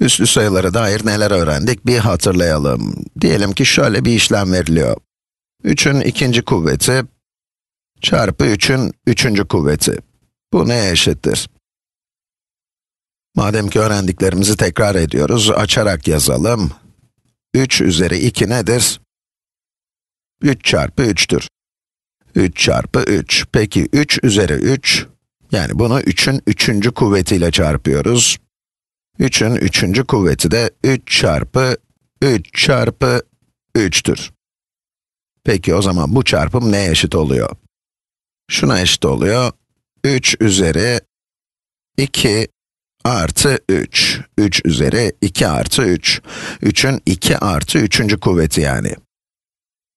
Üslü sayılara dair neler öğrendik bir hatırlayalım. Diyelim ki şöyle bir işlem veriliyor. 3'ün ikinci kuvveti çarpı 3'ün üçüncü kuvveti. Bu neye eşittir? Madem ki öğrendiklerimizi tekrar ediyoruz, açarak yazalım. 3 üzeri 2 nedir? 3 çarpı 3'tür. 3 çarpı 3. Peki 3 üzeri 3, yani bunu 3'ün üçüncü kuvvetiyle çarpıyoruz. 3'ün üçüncü kuvveti de 3 çarpı 3 çarpı 3'tür. Peki o zaman bu çarpım neye eşit oluyor? Şuna eşit oluyor. 3 üzeri 2 artı 3. 3 üzeri 2 artı 3. 3'ün 2 artı 3. kuvveti yani.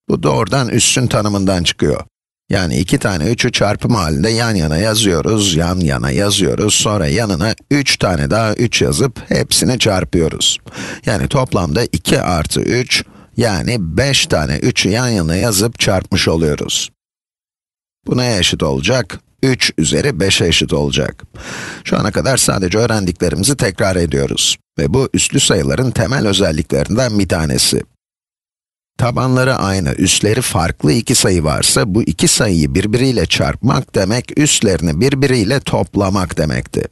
Bu doğrudan üssün tanımından çıkıyor. Yani iki tane 3'ü çarpım halinde yan yana yazıyoruz, yan yana yazıyoruz. Sonra yanına 3 tane daha 3 yazıp hepsini çarpıyoruz. Yani toplamda 2 artı 3 yani 5 tane 3'ü yan yana yazıp çarpmış oluyoruz. Bu neye eşit olacak? 3 üzeri 5'e eşit olacak. Şu ana kadar sadece öğrendiklerimizi tekrar ediyoruz. Ve bu üslü sayıların temel özelliklerinden bir tanesi tabanları aynı, üstleri farklı iki sayı varsa bu iki sayıyı birbiriyle çarpmak demek üstlerini birbiriyle toplamak demekti.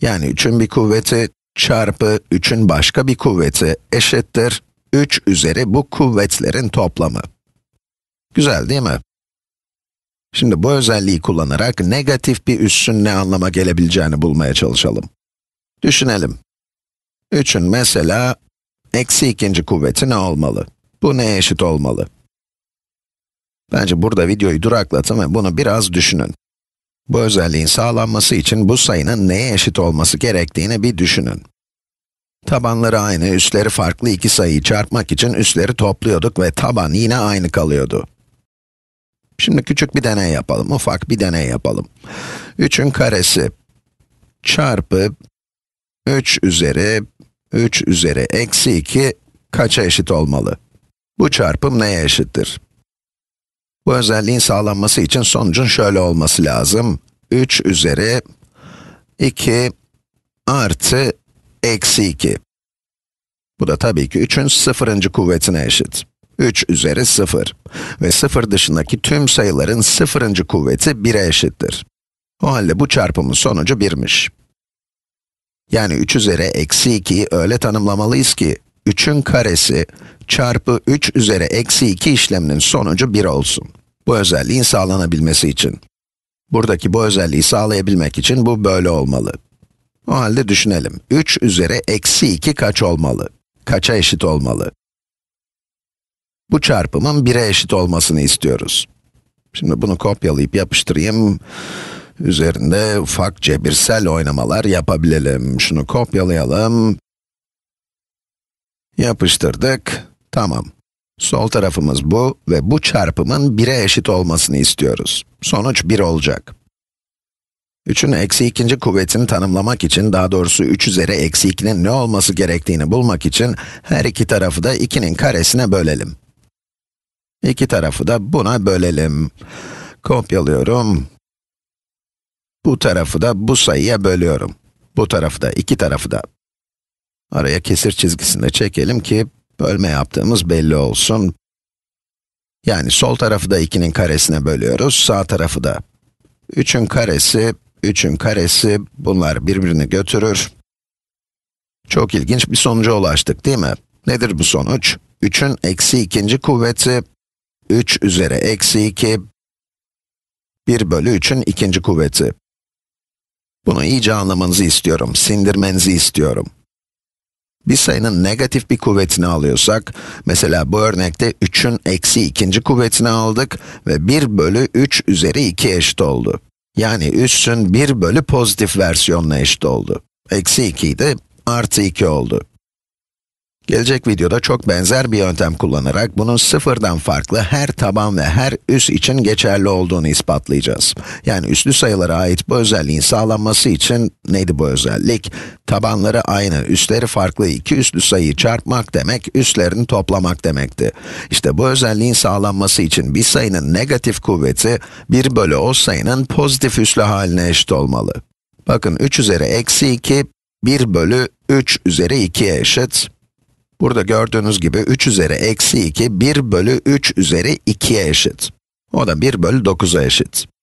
Yani 3'ün bir kuvveti çarpı 3'ün başka bir kuvveti eşittir 3 üzeri bu kuvvetlerin toplamı. Güzel değil mi? Şimdi bu özelliği kullanarak negatif bir üssün ne anlama gelebileceğini bulmaya çalışalım. Düşünelim. 3'ün mesela eksi ikinci kuvveti ne olmalı? Bu neye eşit olmalı? Bence burada videoyu duraklatın ve bunu biraz düşünün. Bu özelliğin sağlanması için bu sayının neye eşit olması gerektiğini bir düşünün. Tabanları aynı, üstleri farklı iki sayıyı çarpmak için üstleri topluyorduk ve taban yine aynı kalıyordu. Şimdi küçük bir deney yapalım, ufak bir deney yapalım. 3'ün karesi çarpı 3 üzeri 3 üzeri eksi 2 kaça eşit olmalı? Bu çarpım neye eşittir? Bu özelliğin sağlanması için sonucun şöyle olması lazım. 3 üzeri 2 artı eksi 2. Bu da tabii ki 3'ün sıfırıncı kuvvetine eşit. 3 üzeri 0 ve 0 dışındaki tüm sayıların sıfırıncı kuvveti 1'e eşittir. O halde bu çarpımın sonucu 1'miş. Yani 3 üzeri eksi 2'yi öyle tanımlamalıyız ki, 3'ün karesi çarpı 3 üzeri eksi 2 işleminin sonucu 1 olsun. Bu özelliğin sağlanabilmesi için. Buradaki bu özelliği sağlayabilmek için bu böyle olmalı. O halde düşünelim. 3 üzeri eksi 2 kaç olmalı? Kaça eşit olmalı? Bu çarpımın 1'e eşit olmasını istiyoruz. Şimdi bunu kopyalayıp yapıştırayım. Üzerinde ufak cebirsel oynamalar yapabilelim. Şunu kopyalayalım. Yapıştırdık. Tamam. Sol tarafımız bu ve bu çarpımın 1'e eşit olmasını istiyoruz. Sonuç 1 olacak. 3'ün eksi ikinci kuvvetini tanımlamak için, daha doğrusu 3 üzeri eksi 2'nin ne olması gerektiğini bulmak için, her iki tarafı da 2'nin karesine bölelim. İki tarafı da buna bölelim. Kopyalıyorum. Bu tarafı da bu sayıya bölüyorum. Bu tarafı da, iki tarafı da Araya kesir çizgisini de çekelim ki bölme yaptığımız belli olsun. Yani sol tarafı da 2'nin karesine bölüyoruz, sağ tarafı da. 3'ün karesi, 3'ün karesi, bunlar birbirini götürür. Çok ilginç bir sonuca ulaştık değil mi? Nedir bu sonuç? 3'ün eksi ikinci kuvveti, 3 üzeri eksi 2, 1 bölü 3'ün ikinci kuvveti. Bunu iyice anlamanızı istiyorum, sindirmenizi istiyorum bir sayının negatif bir kuvvetini alıyorsak, mesela bu örnekte 3'ün eksi ikinci kuvvetini aldık ve 1 bölü 3 üzeri 2 eşit oldu. Yani üssün 1 bölü pozitif versiyonuna eşit oldu. Eksi 2 de artı 2 oldu. Gelecek videoda çok benzer bir yöntem kullanarak bunun sıfırdan farklı her taban ve her üs için geçerli olduğunu ispatlayacağız. Yani üslü sayılara ait bu özelliğin sağlanması için neydi bu özellik? Tabanları aynı, üstleri farklı iki üslü sayıyı çarpmak demek, üslerini toplamak demekti. İşte bu özelliğin sağlanması için bir sayının negatif kuvveti 1 bölü o sayının pozitif üslü haline eşit olmalı. Bakın 3 üzeri eksi 2, 1 bölü 3 üzeri 2'ye eşit. Burada gördüğünüz gibi 3 üzeri eksi 2, 1 bölü 3 üzeri 2'ye eşit. O da 1 bölü 9'a eşit.